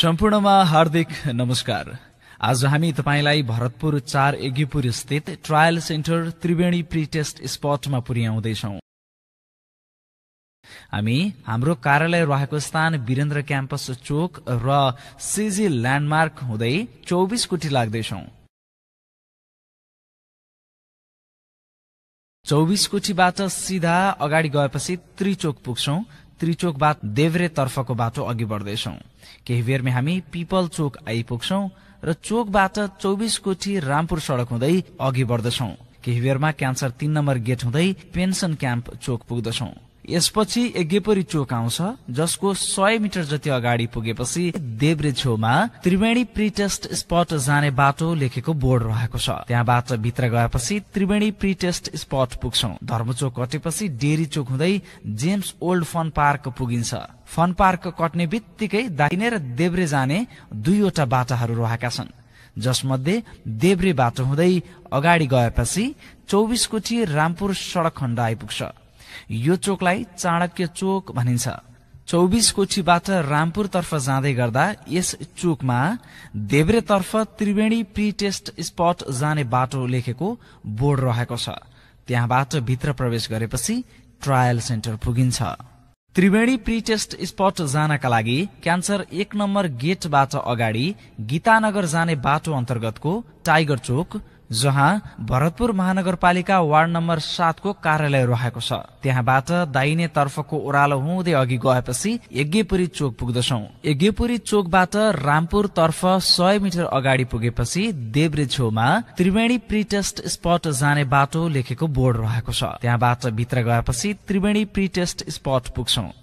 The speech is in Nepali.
सम्पूर्णमा हार्दिक नमस्कार आज हामी तपाईँलाई भरतपुर चार एघिपुर स्थित ट्रायल सेन्टर त्रिवेणी प्रिटेस्ट स्पटमा पुर्याउँदैछौ हामी हाम्रो कार्यालय रहेको स्थान वीरेन्द्र क्याम्पस चोक र सिजी ल्याण्डमार्क हुँदै चौबिस कोटी लाग्दैछौ चौबिस कोटीबाट सिधा अगाडि गएपछि त्रिचोक पुग्छौं त्रिचोक त्रिचोकबाट तर्फको बाटो अघि बढ्दैछौ केही बेरमै हामी पिपल चोक आइपुग्छौ र चोकबाट चौबिस कोठी रामपुर सड़क हुँदै अघि बढ्दछौ केही बेरमा क्यान्सर तीन नम्बर गेट हुँदै पेन्सन क्याम्प चोक पुग्दछौं यसपछि यज्ञपुरी चोक आउँछ जसको सय मिटर जति अगाडि पुगेपछि देब्रे छेउमा त्रिवेणी प्रिटेस्ट स्पट जाने बाटो लेखेको बोर्ड रहेको छ त्यहाँबाट भित्र गएपछि त्रिवेणी प्रिटेस्ट स्पट पुग्छौ धर्मचोक कटेपछि डेरी चोक हुँदै जेम्स ओल्ड फन पार्क पुगिन्छ फन पार्क कट्ने बित्तिकै दाहिने र देब्रे जाने दुईवटा बाटाहरू रहेका छन् जसमध्ये देब्रे बाटो हुँदै अगाडि गएपछि चौबिस कोठी रामपुर सडक खण्ड आइपुग्छ यो चोकलाई चाणक्य चोक भनिन्छ चौबिस कोठीबाट तर्फ जाँदै गर्दा यस चोकमा देब्रेतर्फ त्रिवेणी प्री टेस्ट स्पट जाने बाटो लेखेको बोर्ड रहेको छ त्यहाँबाट भित्र प्रवेश गरेपछि ट्रायल सेन्टर पुगिन्छ त्रिवेणी प्री टेस्ट स्पट जानका लागि क्यान्सर एक नम्बर गेटबाट अगाडि गीतानगर जाने बाटो अन्तर्गतको टाइगर चोक जहाँ भरतपुर महानगरपालिका वार्ड नम्बर सातको कार्यालय रहेको छ त्यहाँबाट दाहिने तर्फको ओह्रालो हुँदै अघि गएपछि यज्ञपुरी चोक पुग्दछौ यज्ञपुरी चोकबाट रामपुर तर्फ सय मिटर अगाडि पुगेपछि देब्रे छेउमा त्रिवेणी प्रिटेस्ट स्पट जाने बाटो लेखेको बोर्ड रहेको छ त्यहाँबाट भित्र गएपछि त्रिवेणी प्रिटेस्ट स्पट पुग्छौ